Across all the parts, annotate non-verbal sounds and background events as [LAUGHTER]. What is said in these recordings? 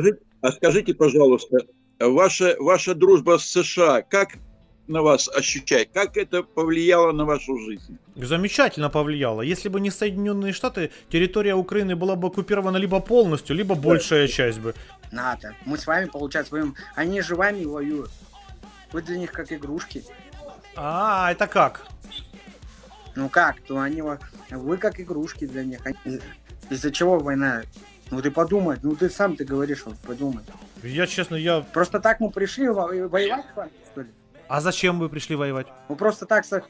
скажите, а скажите, пожалуйста, ваша, ваша дружба с США, как на вас ощущает? Как это повлияло на вашу жизнь? Замечательно повлияло. Если бы не Соединенные Штаты, территория Украины была бы оккупирована либо полностью, либо большая часть бы. НАТО. Мы с вами, получается, воюем. Они же вами воюют. Вы для них как игрушки. А, это как? Ну как? То они... Вы как игрушки для них. Из-за чего война ну ты подумай, ну ты сам ты говоришь, вот подумай. Я честно, я... Просто так мы пришли во- воевать с вами, что ли? А зачем вы пришли воевать? Мы ну, просто так, со-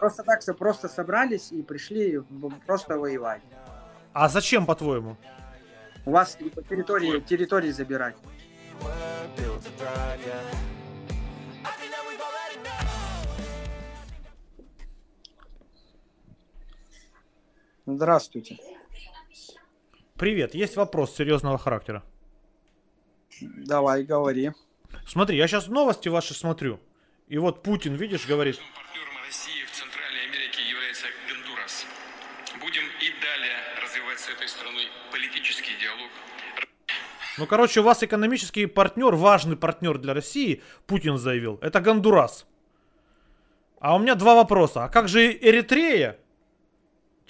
просто так со- просто собрались и пришли просто воевать. А зачем, по-твоему? У вас территории, территории забирать. Здравствуйте. Привет, есть вопрос серьезного характера. Давай, говори. Смотри, я сейчас новости ваши смотрю. И вот Путин, видишь, говорит... Партнером России в Центральной Америке является Гондурас. Будем и далее развивать с этой страной политический диалог. Ну, короче, у вас экономический партнер, важный партнер для России, Путин заявил, это Гондурас. А у меня два вопроса. А как же Эритрея?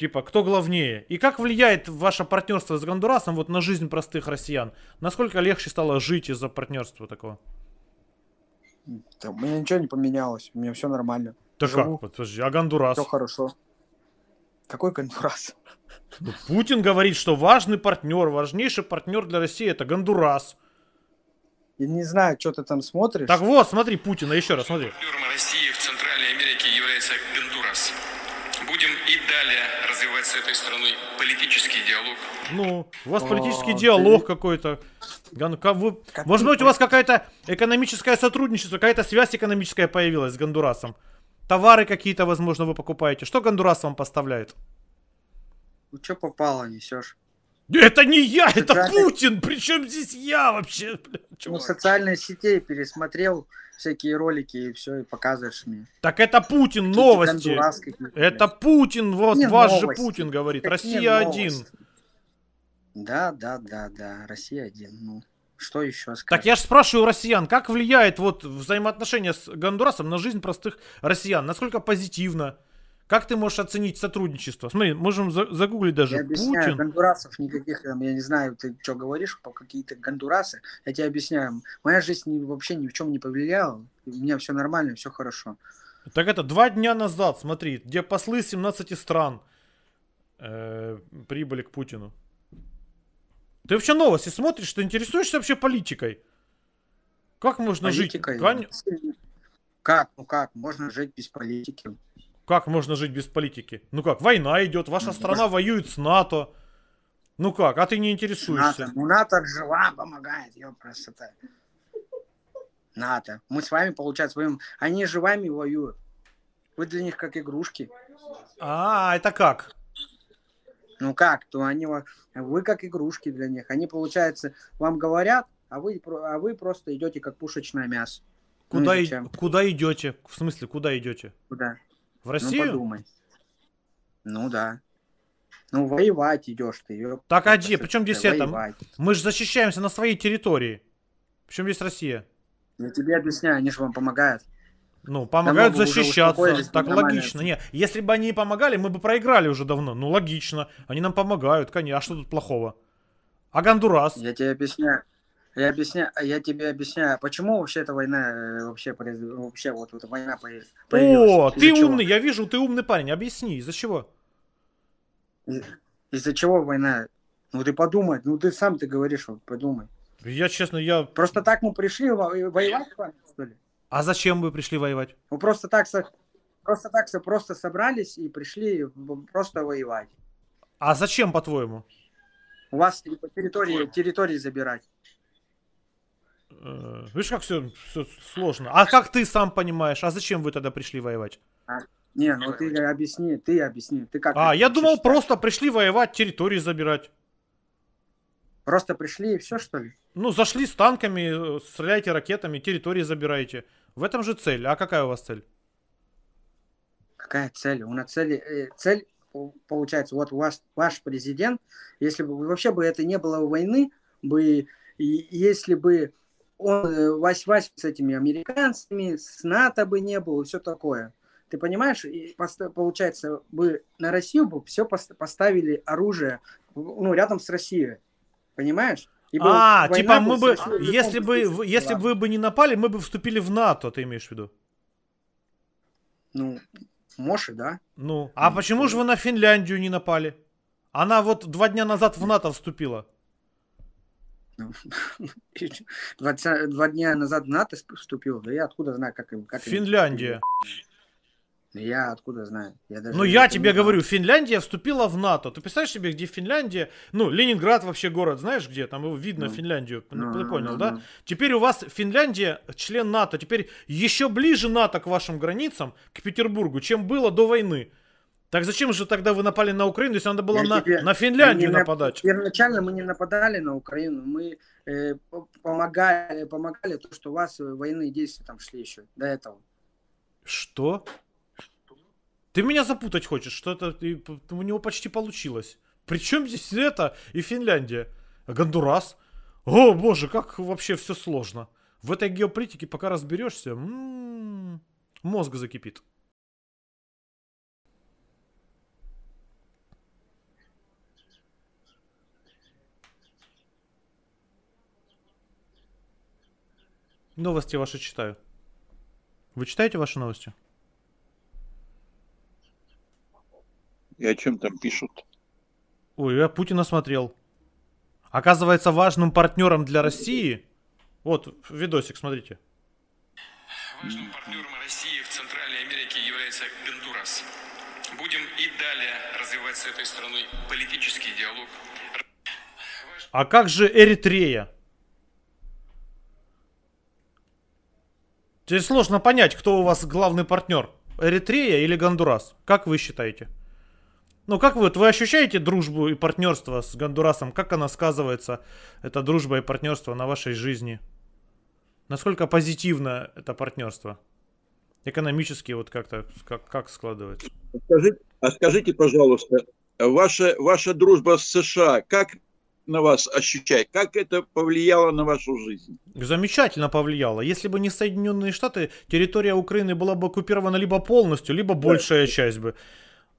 Типа, кто главнее? И как влияет ваше партнерство с Гондурасом вот на жизнь простых россиян? Насколько легче стало жить из-за партнерства такого? Да, у меня ничего не поменялось, у меня все нормально. Да Живу, как? Подожди, а Гондурас? Все хорошо. Какой Гондурас? Ну, Путин говорит, что важный партнер, важнейший партнер для России это Гондурас. Я не знаю, что ты там смотришь. Так вот, смотри Путина еще раз, смотри. Партнером России в Центральной Америке является Гондурас и далее развивать с этой страной политический диалог. Ну, у вас политический а, диалог ты... какой-то. Вы... Может быть, у вас какая-то экономическое сотрудничество, какая-то связь экономическая появилась с Гондурасом? Товары какие-то, возможно, вы покупаете. Что Гондурас вам поставляет? Ну, что попало несешь? Это не я, Социальный... это Путин! Причем здесь я вообще? Блядь, ну, социальные сетей пересмотрел всякие ролики и все, и показываешь мне. Так это Путин, новости. Это Путин, вот не ваш новости. же Путин говорит. Так Россия один. Да, да, да, да, Россия один. Ну, что еще сказать? Так я же спрашиваю россиян, как влияет вот взаимоотношения с Гондурасом на жизнь простых россиян? Насколько позитивно? Как ты можешь оценить сотрудничество? Смотри, можем загуглить даже. Я объясняю, Путин. гондурасов никаких, там, я не знаю, ты что говоришь, по какие-то гондурасы. Я тебе объясняю. Моя жизнь вообще ни в чем не повлияла. У меня все нормально, все хорошо. Так это два дня назад, смотри, где послы 17 стран э, прибыли к Путину. Ты вообще новости смотришь, ты интересуешься вообще политикой? Как можно политикой? жить? Как? Ну как? Можно жить без политики? Как можно жить без политики? Ну как, война идет, ваша ну, страна просто... воюет с НАТО. Ну как, а ты не интересуешься? НАТО, ну, НАТО жива, помогает, ее красота. НАТО. Мы с вами, получается, воюем. Они же вами воюют. Вы для них как игрушки. А, это как? Ну как, то они вы как игрушки для них. Они, получается, вам говорят, а вы, а вы просто идете как пушечное мясо. Ну, куда, ну, и, куда идете? В смысле, куда идете? Куда? В ну, Россию? Ну, подумай. Ну да. Ну, воевать идешь ты. Ее так, а где? Причем здесь это? Мы же защищаемся на своей территории. Причем здесь Россия? Я тебе объясняю, они же вам помогают. Ну, помогают защищаться. Так логично. Не, если бы они помогали, мы бы проиграли уже давно. Ну, логично. Они нам помогают, конечно. А что тут плохого? А Гондурас? Я тебе объясняю. Я, объясня... я тебе объясняю, почему вообще эта война э, вообще, вообще вот эта война появилась. О, ты чего? умный, я вижу, ты умный парень. Объясни, из-за чего? Из- за чего война? Ну ты подумай, ну ты сам ты говоришь, вот подумай. Я честно, я... Просто так мы пришли во- э, воевать что ли? А зачем мы пришли воевать? Ну просто так, просто так, просто собрались и пришли просто воевать. А зачем, по-твоему? У вас по территории, территории забирать. Э, видишь, как все, все сложно. А как ты сам понимаешь? А зачем вы тогда пришли воевать? А, не, ну ты объясни, ты объясни. Ты как а, я думал, считаешь? просто пришли воевать, территории забирать. Просто пришли и все, что ли? Ну, зашли с танками, э, стреляйте ракетами, территории забираете. В этом же цель. А какая у вас цель? Какая цель? У нас э, цель, цель получается, вот у вас ваш президент, если бы вообще бы это не было войны, бы, и если бы он вась-вась э, с этими американцами, с НАТО бы не было, все такое. Ты понимаешь, и получается, бы на Россию бы все поставили оружие ну, рядом с Россией. Понимаешь? Ибо а, типа мы бы, Россией, если бы, если бы вы бы не напали, мы бы вступили в НАТО, ты имеешь в виду? Ну, может, да. Ну, а ну, почему что? же вы на Финляндию не напали? Она вот два дня назад в НАТО вступила. [LAUGHS] Два, дня назад НАТО вступил, да я откуда знаю, как... как Финляндия. Я откуда знаю? Я даже ну, я тебе говорю, Финляндия вступила в НАТО. Ты представляешь себе, где Финляндия? Ну, Ленинград вообще город, знаешь где? Там его видно, ну, Финляндию. Ну, ты понял, ну, да? Ну. Теперь у вас Финляндия член НАТО. Теперь еще ближе НАТО к вашим границам, к Петербургу, чем было до войны. Так зачем же тогда вы напали на Украину, если надо было на, на Финляндию нападать? первоначально мы не нападали на Украину, мы э, помогали, помогали то, что у вас э, военные действия там шли еще до этого. Что? Ты меня запутать хочешь? Что-то у него почти получилось. Причем здесь это и Финляндия? Гондурас? О, боже, как вообще все сложно. В этой геополитике пока разберешься, м -м -м, мозг закипит. Новости ваши читаю. Вы читаете ваши новости? И о чем там пишут? Ой, я Путина смотрел. Оказывается, важным партнером для России... Вот, видосик, смотрите. Важным партнером России в Центральной Америке является Гондурас. Будем и далее развивать с этой страной политический диалог. А как же Эритрея? Здесь сложно понять, кто у вас главный партнер. Эритрея или Гондурас? Как вы считаете? Ну, как вы, вы ощущаете дружбу и партнерство с Гондурасом? Как она сказывается, эта дружба и партнерство на вашей жизни? Насколько позитивно это партнерство? Экономически вот как-то, как, как складывается? Скажите, а скажите, пожалуйста, ваша, ваша дружба с США, как на вас ощущать? Как это повлияло на вашу жизнь? Замечательно повлияло. Если бы не Соединенные Штаты, территория Украины была бы оккупирована либо полностью, либо да. большая часть бы.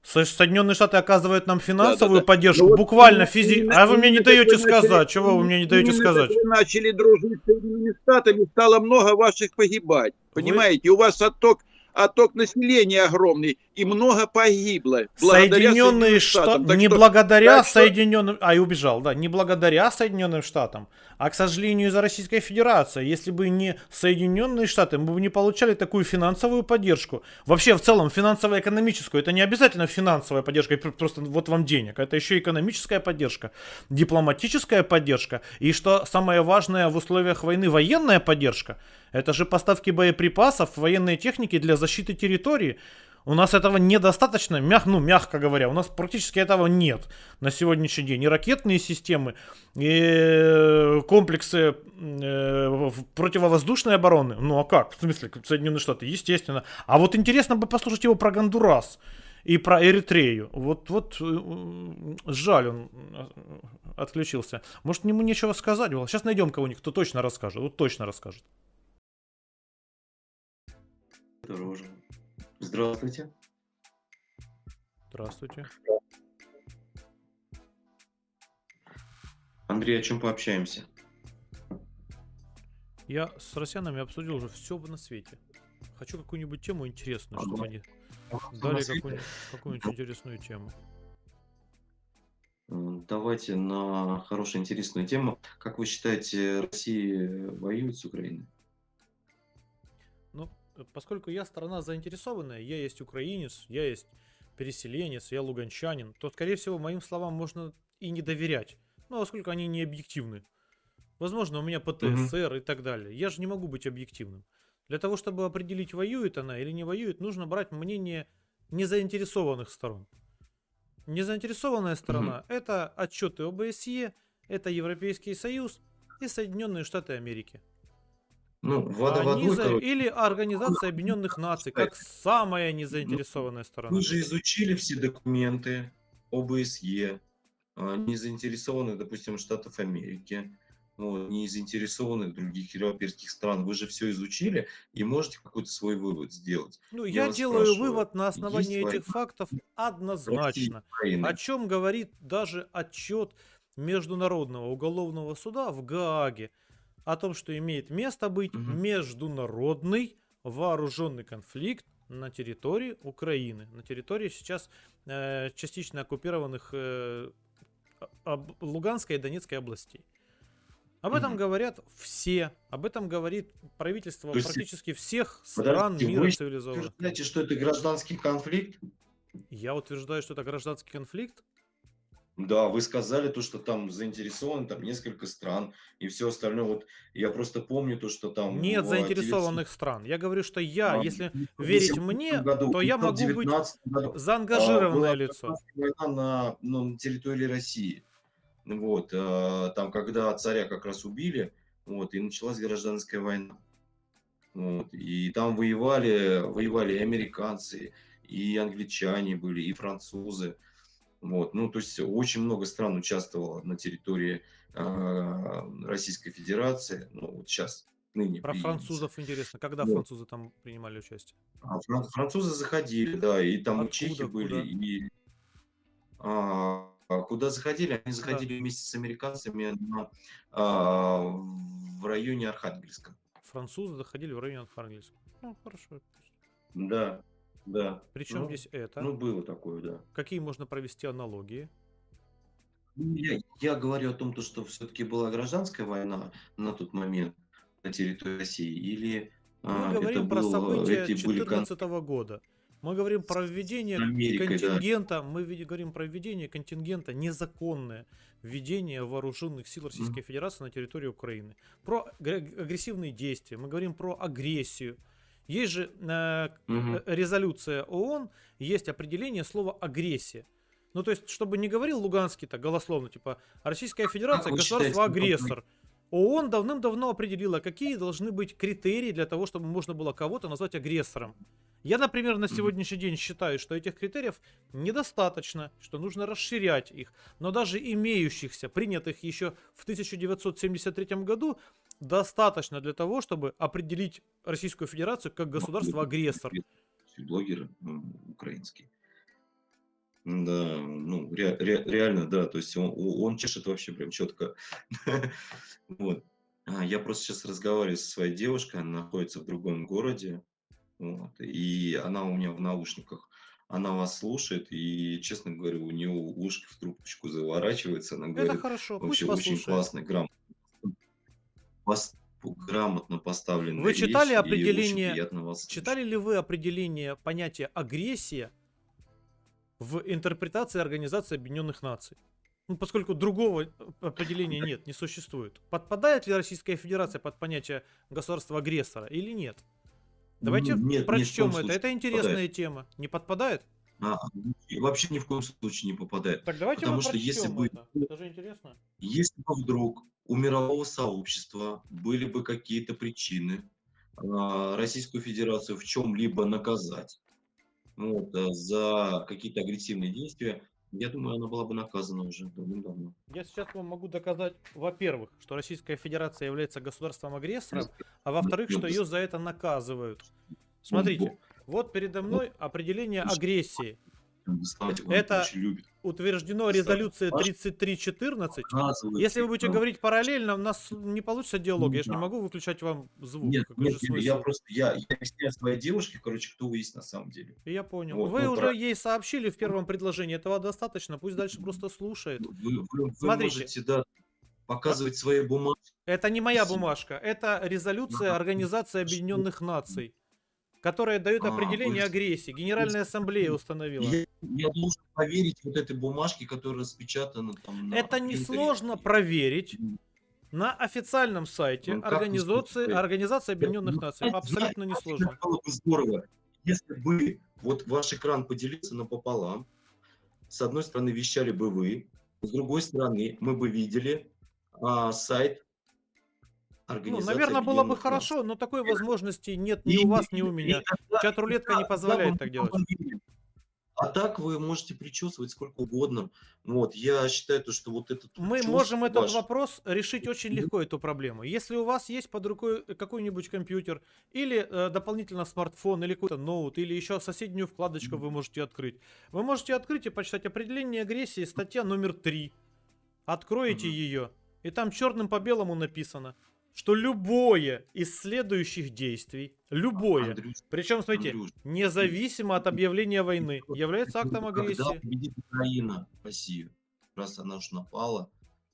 Соединенные Штаты оказывают нам финансовую да, да, поддержку, Но ну буквально вот физи... А вы мне не даете сказать, начали, чего вы мне не даете сказать? Вы начали дружить с Соединенными Штатами, стало много ваших погибать, понимаете? Вы... у вас отток, отток населения огромный, и много погибло. Соединенные Штаты. Не что... благодаря так Соединенным... Что... А, и убежал, да. Не благодаря Соединенным Штатам, а, к сожалению, из-за Российской Федерации. Если бы не Соединенные Штаты, мы бы не получали такую финансовую поддержку. Вообще, в целом, финансово-экономическую. Это не обязательно финансовая поддержка, просто вот вам денег. Это еще экономическая поддержка, дипломатическая поддержка. И что самое важное в условиях войны, военная поддержка. Это же поставки боеприпасов, военной техники для защиты территории. У нас этого недостаточно, мяг, ну, мягко говоря, у нас практически этого нет на сегодняшний день. И ракетные системы, и э, комплексы э, противовоздушной обороны. Ну а как? В смысле, Соединенные Штаты, естественно. А вот интересно бы послушать его про Гондурас и про Эритрею. Вот, вот э, э, жаль, он отключился. Может, ему нечего сказать было. Сейчас найдем кого-нибудь, кто точно расскажет. Вот точно расскажет. Дороже. Здравствуйте. Здравствуйте. Андрей, о чем пообщаемся? Я с россиянами обсудил уже все на свете. Хочу какую-нибудь тему интересную, а, чтобы они дали какую-нибудь, какую интересную тему. Давайте на хорошую интересную тему. Как вы считаете, Россия воюет с Украиной? Э, поскольку я сторона заинтересованная, я есть украинец, я есть переселенец, я луганчанин, то, скорее всего, моим словам можно и не доверять. Ну, а поскольку они не объективны. Возможно, у меня ПТСР mm и так далее. Я же не могу быть объективным. Для того, чтобы определить, воюет она или не воюет, нужно брать мнение незаинтересованных сторон. Незаинтересованная сторона mm это отчеты ОБСЕ, это Европейский Союз и Соединенные Штаты Америки. Ну, вода а в одну Или Организация Объединенных Наций, как самая ну, незаинтересованная сторона. Мы же изучили все документы ОБСЕ, а, не заинтересованы, допустим, Штатов Америки, ну, не других европейских стран. Вы же все изучили и можете какой-то свой вывод сделать. Ну, я, я делаю вывод на основании этих война? фактов однозначно. О чем говорит даже отчет Международного уголовного суда в Гааге, о том, что имеет место быть угу. международный вооруженный конфликт на территории Украины, на территории сейчас э, частично оккупированных э, об, Луганской и Донецкой областей. Об этом mm говорят все, об этом говорит правительство То есть, практически всех стран мира вы цивилизованных. Вы считаете, что это гражданский конфликт? Я утверждаю, что это гражданский конфликт, да, вы сказали то, что там заинтересованы там несколько стран и все остальное. Вот я просто помню то, что там... Нет заинтересованных телес... стран. Я говорю, что я, а, если верить мне, году, то я могу быть а, заангажированное а, лицо. Война на, ну, на территории России. Вот, а, там, когда царя как раз убили, вот, и началась гражданская война. Вот, и там воевали, воевали и американцы, и англичане были, и французы. Вот. Ну, то есть очень много стран участвовало на территории э, Российской Федерации, ну, вот сейчас, ныне. Про французов интересно, когда да. французы там принимали участие? А, французы заходили, да, и там Откуда, чехи были, куда? и... А, куда заходили? Они заходили да. вместе с американцами на, а, в районе Архангельска. Французы заходили в районе Архангельска. Ну, хорошо. Да, да. Причем ну, здесь это? Ну, было такое, да. Какие можно провести аналогии? Ну, я, я говорю о том, то, что все-таки была гражданская война на тот момент на территории России, или мы а, говорим про был, события 2014 были... года. Мы говорим про введение Америкой, контингента, да. мы говорим про введение контингента, незаконное введение вооруженных сил Российской mm Федерации на территории Украины. Про агрессивные действия, мы говорим про агрессию, есть же э, угу. резолюция ООН, есть определение слова агрессия. Ну, то есть, чтобы не говорил Луганский так голословно, типа, Российская Федерация а государство-агрессор. ООН давным-давно определила, какие должны быть критерии для того, чтобы можно было кого-то назвать агрессором. Я, например, на сегодняшний день считаю, что этих критериев недостаточно, что нужно расширять их. Но даже имеющихся, принятых еще в 1973 году, достаточно для того, чтобы определить Российскую Федерацию как ну, государство-агрессор. Блогер ну, украинский. Да, ну, ре, ре, реально, да, то есть он, он чешет вообще прям четко. [LAUGHS] вот. А, я просто сейчас разговариваю со своей девушкой, она находится в другом городе, вот, и она у меня в наушниках. Она вас слушает, и, честно говоря, у нее ушки в трубочку заворачиваются, Она Это говорит, хорошо, пусть вообще послушает. очень классный, грамотный грамотно поставлены. Вы читали речь, определение, читали ли вы определение понятия агрессия в интерпретации Организации Объединенных Наций? Ну, поскольку другого э, определения [LAUGHS] нет, не существует. Подпадает ли Российская Федерация под понятие государства-агрессора или нет? Давайте нет, прочтем это. Это интересная подпадает. тема. Не подпадает? А, а вообще ни в коем случае не попадает. Так давайте Потому мы что если бы, это. это же интересно. Если бы вдруг у мирового сообщества были бы какие-то причины а, Российскую Федерацию в чем-либо наказать ну вот, э, за какие-то агрессивные действия, я думаю, она была бы наказана уже давным-давно. Я сейчас вам могу доказать, во-первых, что Российская Федерация является государством-агрессором, а во-вторых, что ее за это наказывают. Смотрите, вот передо мной определение агрессии. Это, утверждено резолюция 3314. Если вы будете говорить параллельно, у нас не получится диалог. Я же не могу выключать вам звук. Нет, нет, нет я просто я, я объясняю своей девушке, короче, кто вы есть на самом деле. Я понял. Вот, вы ну, уже прав... ей сообщили в первом предложении, этого достаточно. Пусть дальше просто слушает. Вы, вы, вы Смотрите. можете, да, показывать свои бумажки. Это не моя бумажка, это резолюция Организации Объединенных Наций которое дает а, определение вы... агрессии. Генеральная ассамблея установила. Я, я должен проверить вот этой бумажке, которая распечатана там. Это несложно проверить. На официальном сайте ну, организации, Организации Объединенных Наций абсолютно несложно. было бы здорово, если бы вот ваш экран поделился напополам, с одной стороны вещали бы вы, с другой стороны мы бы видели а, сайт организации. Ну, наверное, было бы хорошо, но такой возможности нет ни у вас, ни у меня. Тогда, Чат-рулетка не позволяет так делать. А так вы можете причесывать сколько угодно. Вот, я считаю, то, что вот этот... Мы можем этот вопрос решить очень легко, эту проблему. Если у вас есть под рукой какой-нибудь компьютер, или э, дополнительно смартфон, или какой-то ноут, или еще соседнюю вкладочку вы можете открыть. Вы можете открыть и почитать определение агрессии, статья номер 3. Откроете mm ее, и там черным по белому написано – что любое из следующих действий, любое, Андрюш, причем, смотрите, Андрюш, независимо от объявления войны, является актом агрессии. Когда победит Украина Россию? Раз она уж напала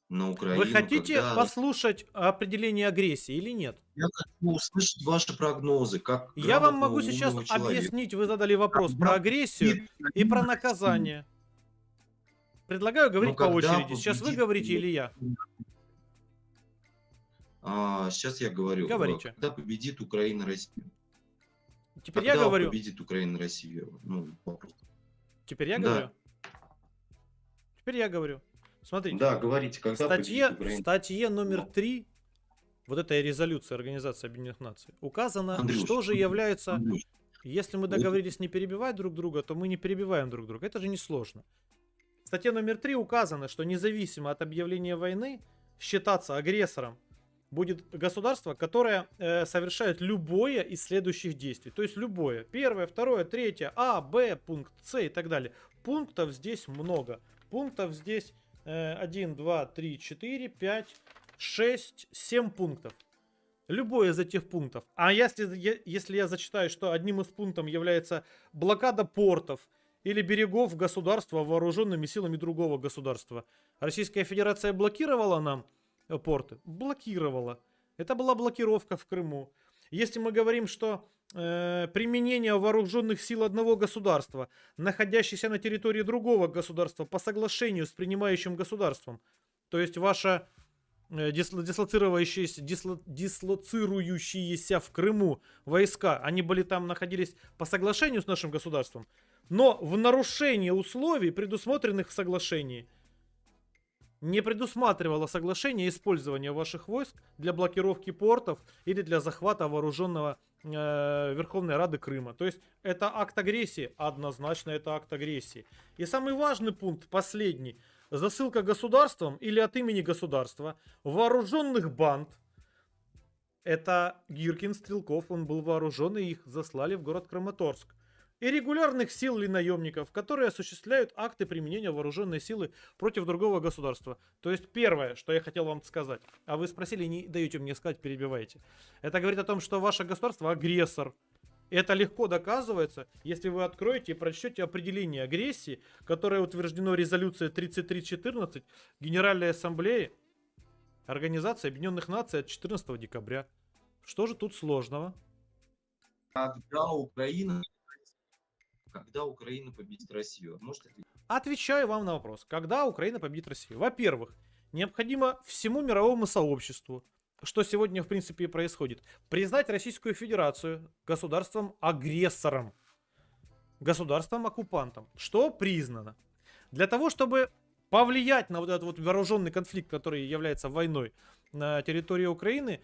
на Украину. Вы хотите когда... послушать определение агрессии или нет? Я хочу услышать ваши прогнозы. Как Я вам могу сейчас человека. объяснить, вы задали вопрос как про агрессию и про наказание. Предлагаю говорить ну, по очереди. Сейчас вы говорите или я? А, сейчас я говорю. Говорите. Когда победит Украина Россию? Теперь когда я говорю. победит Украина Россию? Ну, вопрос. Теперь я да. говорю? Теперь я говорю. Смотрите. Да, говорите, когда статье, победит статье номер три вот этой резолюции Организации Объединенных Наций указано, Андрюш, что же является... Андрюш, если мы договорились не перебивать друг друга, то мы не перебиваем друг друга. Это же несложно. В статье номер три указано, что независимо от объявления войны, считаться агрессором будет государство, которое э, совершает любое из следующих действий. То есть любое. Первое, второе, третье, А, Б, пункт С и так далее. Пунктов здесь много. Пунктов здесь э, 1, 2, 3, 4, 5, 6, 7 пунктов. Любой из этих пунктов. А если, если я зачитаю, что одним из пунктов является блокада портов, или берегов государства вооруженными силами другого государства. Российская Федерация блокировала нам порты, блокировала. Это была блокировка в Крыму. Если мы говорим, что э, применение вооруженных сил одного государства, находящейся на территории другого государства по соглашению с принимающим государством, то есть ваша э, дисло, дислоцирующиеся, в Крыму войска, они были там, находились по соглашению с нашим государством, но в нарушении условий, предусмотренных в соглашении – не предусматривало соглашение использования ваших войск для блокировки портов или для захвата вооруженного э, Верховной Рады Крыма. То есть это акт агрессии, однозначно это акт агрессии. И самый важный пункт, последний, засылка государством или от имени государства вооруженных банд. Это Гиркин Стрелков, он был вооружен и их заслали в город Краматорск и регулярных сил или наемников, которые осуществляют акты применения вооруженной силы против другого государства. То есть первое, что я хотел вам сказать, а вы спросили, не даете мне сказать, перебиваете. Это говорит о том, что ваше государство агрессор. Это легко доказывается, если вы откроете и прочтете определение агрессии, которое утверждено резолюцией 3314 Генеральной Ассамблеи Организации Объединенных Наций от 14 декабря. Что же тут сложного? Когда Украина когда Украина победит Россию? Может, это... Отвечаю вам на вопрос. Когда Украина победит Россию? Во-первых, необходимо всему мировому сообществу, что сегодня, в принципе, и происходит, признать Российскую Федерацию государством-агрессором, государством-оккупантом, что признано. Для того, чтобы повлиять на вот этот вот вооруженный конфликт, который является войной на территории Украины,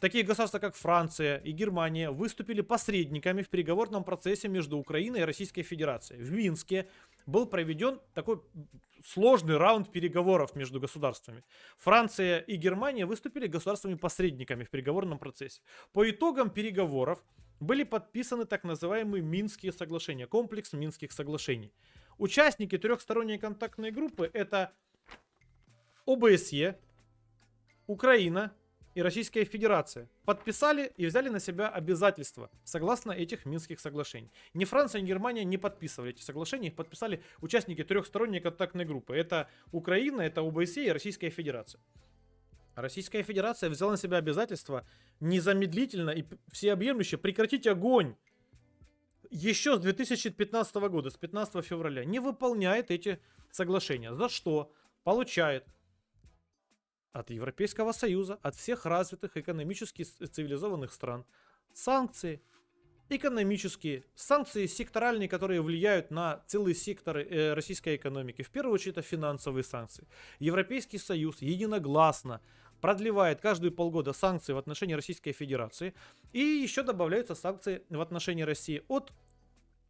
Такие государства, как Франция и Германия, выступили посредниками в переговорном процессе между Украиной и Российской Федерацией. В Минске был проведен такой сложный раунд переговоров между государствами. Франция и Германия выступили государствами-посредниками в переговорном процессе. По итогам переговоров были подписаны так называемые Минские соглашения, комплекс Минских соглашений. Участники трехсторонней контактной группы это ОБСЕ, Украина, и Российская Федерация подписали и взяли на себя обязательства согласно этих Минских соглашений. Ни Франция, ни Германия не подписывали эти соглашения, их подписали участники трехсторонней контактной группы. Это Украина, это ОБСЕ и Российская Федерация. Российская Федерация взяла на себя обязательство незамедлительно и всеобъемлюще прекратить огонь еще с 2015 года, с 15 февраля, не выполняет эти соглашения. За что? Получает от Европейского Союза, от всех развитых экономически цивилизованных стран. Санкции, экономические, санкции секторальные, которые влияют на целые секторы э, российской экономики. В первую очередь это финансовые санкции. Европейский Союз единогласно продлевает каждые полгода санкции в отношении Российской Федерации и еще добавляются санкции в отношении России от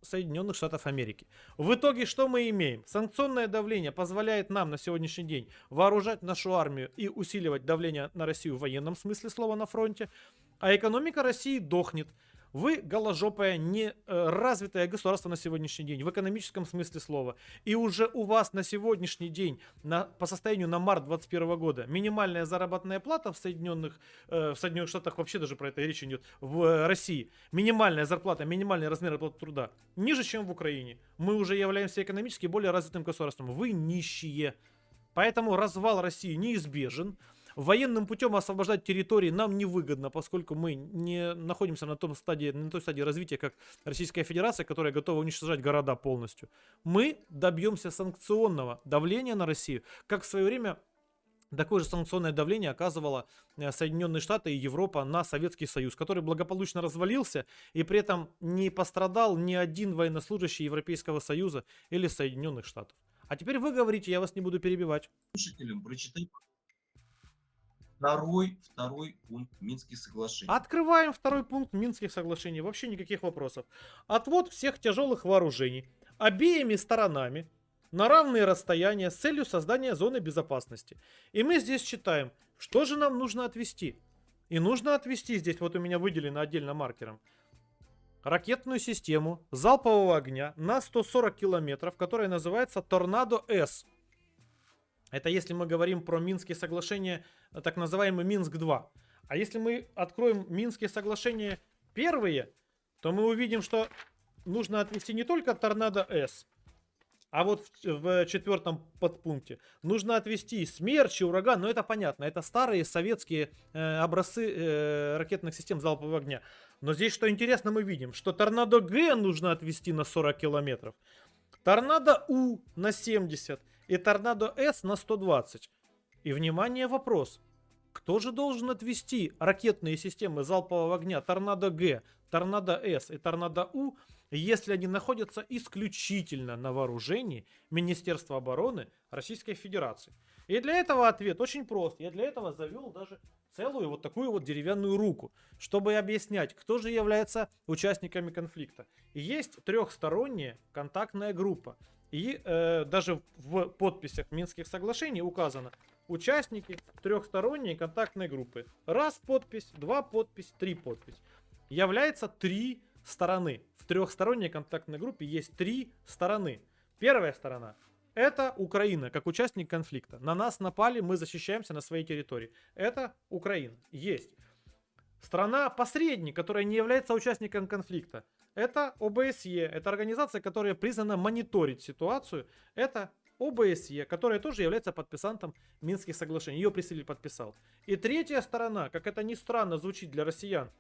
Соединенных Штатов Америки. В итоге что мы имеем? Санкционное давление позволяет нам на сегодняшний день вооружать нашу армию и усиливать давление на Россию в военном смысле слова на фронте, а экономика России дохнет. Вы голожопое, не э, развитое государство на сегодняшний день, в экономическом смысле слова. И уже у вас на сегодняшний день, на, по состоянию на март 2021 года, минимальная заработная плата в Соединенных, э, в Соединенных Штатах, вообще даже про это речь идет, в э, России, минимальная зарплата, минимальный размер оплаты труда ниже, чем в Украине. Мы уже являемся экономически более развитым государством. Вы нищие. Поэтому развал России неизбежен. Военным путем освобождать территории нам невыгодно, поскольку мы не находимся на, том стадии, на той стадии развития, как Российская Федерация, которая готова уничтожать города полностью. Мы добьемся санкционного давления на Россию, как в свое время Такое же санкционное давление оказывало э, Соединенные Штаты и Европа на Советский Союз, который благополучно развалился и при этом не пострадал ни один военнослужащий Европейского Союза или Соединенных Штатов. А теперь вы говорите, я вас не буду перебивать. Слушателям прочитай второй, второй пункт Минских соглашений. Открываем второй пункт Минских соглашений, вообще никаких вопросов. Отвод всех тяжелых вооружений обеими сторонами на равные расстояния с целью создания зоны безопасности. И мы здесь читаем, что же нам нужно отвести. И нужно отвести, здесь вот у меня выделено отдельно маркером, ракетную систему залпового огня на 140 километров, которая называется «Торнадо-С». Это если мы говорим про Минские соглашения, э, так называемый Минск-2. А если мы откроем Минские соглашения первые, то мы увидим, что нужно отвести не только Торнадо-С, а вот в, в четвертом подпункте нужно отвести смерчи, ураган, но это понятно, это старые советские э, образцы э, ракетных систем залпового огня. Но здесь что интересно мы видим, что торнадо Г нужно отвести на 40 километров, торнадо У на 70, и Торнадо С на 120. И, внимание, вопрос. Кто же должен отвести ракетные системы залпового огня Торнадо Г, Торнадо С и Торнадо У, если они находятся исключительно на вооружении Министерства обороны Российской Федерации? И для этого ответ очень прост. Я для этого завел даже целую вот такую вот деревянную руку, чтобы объяснять, кто же является участниками конфликта. И есть трехсторонняя контактная группа, и э, даже в подписях Минских соглашений указано участники трехсторонней контактной группы. Раз подпись, два подпись, три подпись. Является три стороны. В трехсторонней контактной группе есть три стороны. Первая сторона – это Украина, как участник конфликта. На нас напали, мы защищаемся на своей территории. Это Украина. Есть. Страна-посредник, которая не является участником конфликта. Это ОБСЕ, это организация, которая признана мониторить ситуацию. Это ОБСЕ, которая тоже является подписантом Минских соглашений. Ее присели подписал. И третья сторона, как это ни странно звучит для россиян,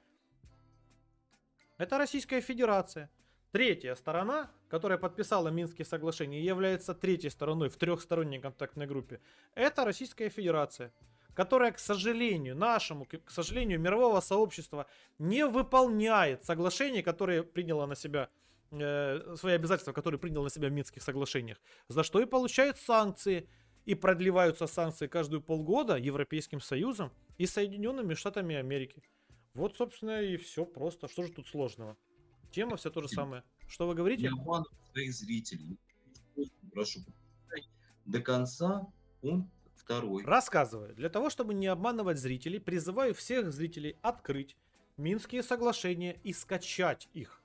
это Российская Федерация. Третья сторона, которая подписала Минские соглашения и является третьей стороной в трехсторонней контактной группе, это Российская Федерация которая, к сожалению, нашему, к сожалению, мирового сообщества не выполняет соглашения, которые приняло на себя э, свои обязательства, которые принял на себя в Минских соглашениях, за что и получают санкции. И продлеваются санкции каждые полгода Европейским Союзом и Соединенными Штатами Америки. Вот, собственно, и все просто. Что же тут сложного? Тема все то же самое. Что вы говорите? Я обманываю своих зрителей. Прошу, до конца он второй. Рассказываю. Для того, чтобы не обманывать зрителей, призываю всех зрителей открыть Минские соглашения и скачать их.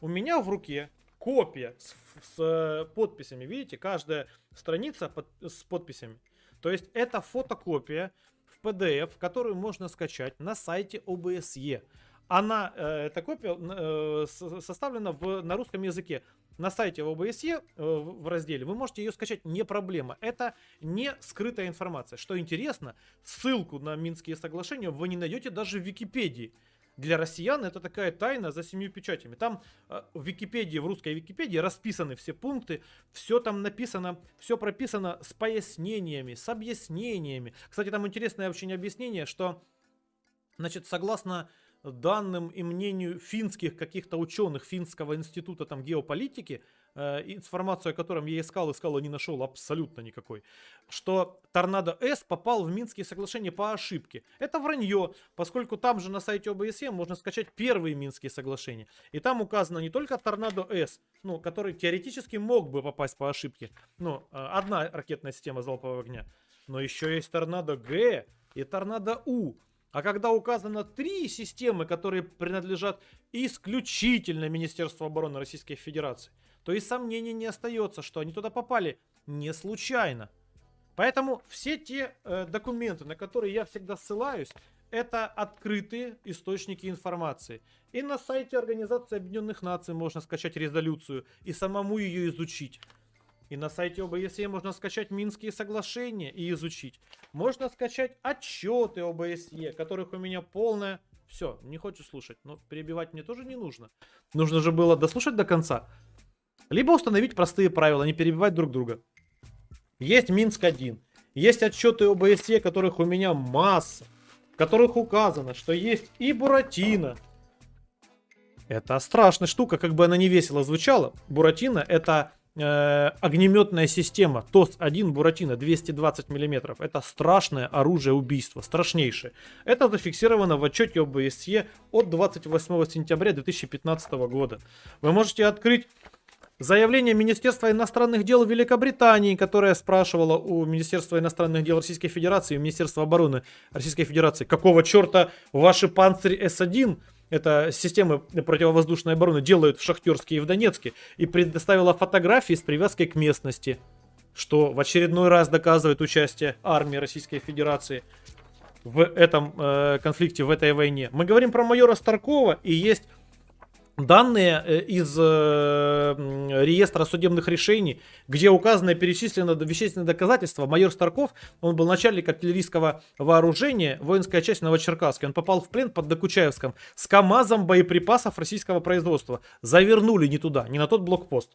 У меня в руке копия с, с э, подписями. Видите, каждая страница под, с подписями. То есть это фотокопия в PDF, которую можно скачать на сайте ОБСЕ. Она, э, эта копия, э, составлена в, на русском языке на сайте ОБСЕ э, в разделе вы можете ее скачать, не проблема. Это не скрытая информация. Что интересно, ссылку на Минские соглашения вы не найдете даже в Википедии. Для россиян это такая тайна за семью печатями. Там э, в Википедии, в русской Википедии расписаны все пункты, все там написано, все прописано с пояснениями, с объяснениями. Кстати, там интересное очень объяснение, что, значит, согласно данным и мнению финских каких-то ученых финского института там геополитики, э, информацию о котором я искал, искал и не нашел абсолютно никакой, что Торнадо С попал в Минские соглашения по ошибке. Это вранье, поскольку там же на сайте ОБСЕ можно скачать первые Минские соглашения. И там указано не только Торнадо С, ну, который теоретически мог бы попасть по ошибке, ну, э, одна ракетная система залпового огня, но еще есть Торнадо Г и Торнадо У, а когда указано три системы, которые принадлежат исключительно Министерству обороны Российской Федерации, то и сомнений не остается, что они туда попали не случайно. Поэтому все те э, документы, на которые я всегда ссылаюсь, это открытые источники информации. И на сайте Организации Объединенных Наций можно скачать резолюцию и самому ее изучить. И на сайте ОБСЕ можно скачать Минские соглашения и изучить. Можно скачать отчеты ОБСЕ, которых у меня полное... Все, не хочу слушать, но перебивать мне тоже не нужно. Нужно же было дослушать до конца. Либо установить простые правила, не перебивать друг друга. Есть Минск-1, есть отчеты ОБСЕ, которых у меня масса, в которых указано, что есть и Буратино. Это страшная штука, как бы она не весело звучала. Буратино это Э, огнеметная система ТОС-1 Буратино 220 мм. Это страшное оружие убийства, страшнейшее. Это зафиксировано в отчете ОБСЕ от 28 сентября 2015 года. Вы можете открыть Заявление Министерства иностранных дел Великобритании, которое спрашивало у Министерства иностранных дел Российской Федерации и Министерства обороны Российской Федерации, какого черта ваши панцирь С-1 это системы противовоздушной обороны делают в Шахтерске и в Донецке, и предоставила фотографии с привязкой к местности, что в очередной раз доказывает участие армии Российской Федерации в этом э, конфликте, в этой войне. Мы говорим про майора Старкова, и есть данные э, из э, реестра судебных решений, где указано и перечислено вещественные доказательства. Майор Старков, он был начальник артиллерийского вооружения, воинская часть Новочеркасска. Он попал в плен под Докучаевском с КАМАЗом боеприпасов российского производства. Завернули не туда, не на тот блокпост.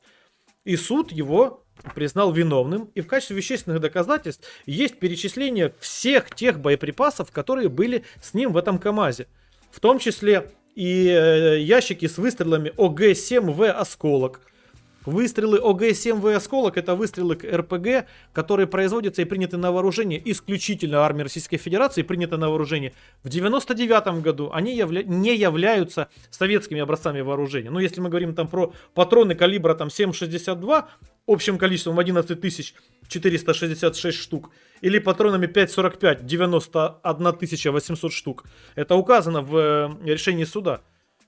И суд его признал виновным. И в качестве вещественных доказательств есть перечисление всех тех боеприпасов, которые были с ним в этом КАМАЗе. В том числе и э, ящики с выстрелами ОГ-7В «Осколок». Выстрелы ОГ-7В «Осколок» — это выстрелы к РПГ, которые производятся и приняты на вооружение исключительно армией Российской Федерации, приняты на вооружение. В 99 году они явля... не являются советскими образцами вооружения. Ну, если мы говорим там про патроны калибра там 7,62, общим количеством 11 466 штук, или патронами 5,45 91 800 штук, это указано в э, решении суда,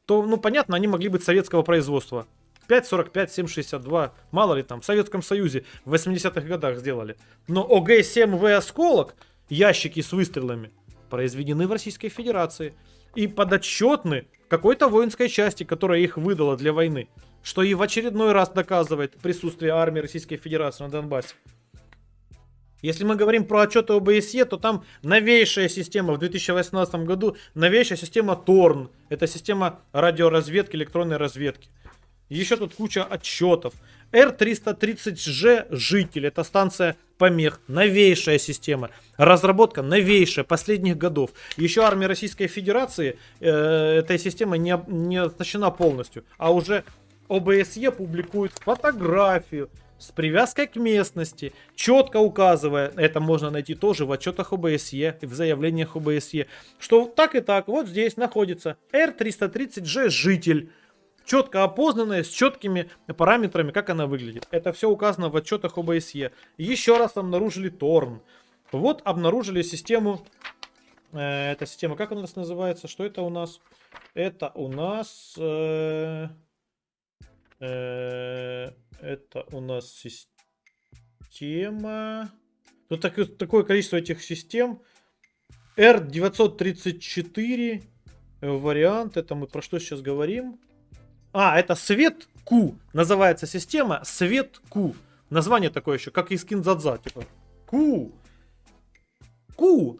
то, ну, понятно, они могли быть советского производства. 5.45, 7.62. Мало ли там, в Советском Союзе в 80-х годах сделали. Но ОГ-7В «Осколок», ящики с выстрелами, произведены в Российской Федерации и подотчетны какой-то воинской части, которая их выдала для войны, что и в очередной раз доказывает присутствие армии Российской Федерации на Донбассе. Если мы говорим про отчеты ОБСЕ, то там новейшая система в 2018 году, новейшая система ТОРН. Это система радиоразведки, электронной разведки. Еще тут куча отчетов. R330G «Житель» — это станция помех, новейшая система, разработка новейшая, последних годов. Еще армия Российской Федерации, э, эта система не, не оснащена полностью, а уже ОБСЕ публикует фотографию с привязкой к местности, четко указывая, это можно найти тоже в отчетах ОБСЕ, в заявлениях ОБСЕ, что так и так, вот здесь находится R330G «Житель», четко опознанная, с четкими параметрами, как она выглядит. Это все указано в отчетах ОБСЕ. Еще раз обнаружили Торн. Вот обнаружили систему, э, эта система, как она у нас называется, что это у нас? Это у нас... Э, э, это у нас система... Тут ну, так, такое количество этих систем. R934 э, вариант, это мы про что сейчас говорим? А, это свет Q. Называется система свет Q. Название такое еще, как и скин Задза. Типа Q. Q.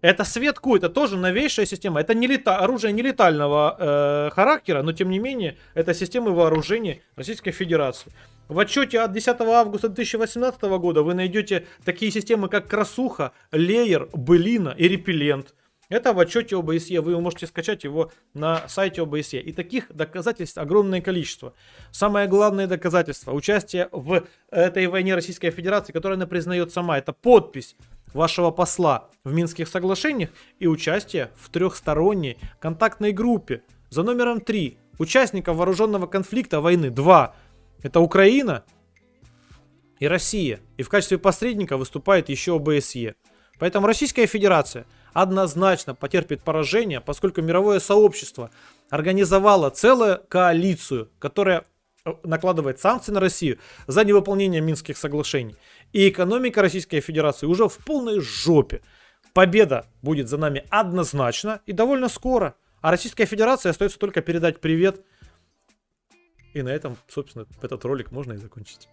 Это свет Q, это тоже новейшая система. Это не лета... оружие нелетального э, характера, но тем не менее, это системы вооружения Российской Федерации. В отчете от 10 августа 2018 года вы найдете такие системы, как Красуха, Леер, Былина и Репеллент. Это в отчете ОБСЕ, вы можете скачать его на сайте ОБСЕ. И таких доказательств огромное количество. Самое главное доказательство – участие в этой войне Российской Федерации, которую она признает сама. Это подпись вашего посла в Минских соглашениях и участие в трехсторонней контактной группе за номером 3 участников вооруженного конфликта войны 2. Это Украина и Россия. И в качестве посредника выступает еще ОБСЕ. Поэтому Российская Федерация – однозначно потерпит поражение, поскольку мировое сообщество организовало целую коалицию, которая э, накладывает санкции на Россию за невыполнение Минских соглашений. И экономика Российской Федерации уже в полной жопе. Победа будет за нами однозначно и довольно скоро. А Российская Федерация остается только передать привет. И на этом, собственно, этот ролик можно и закончить.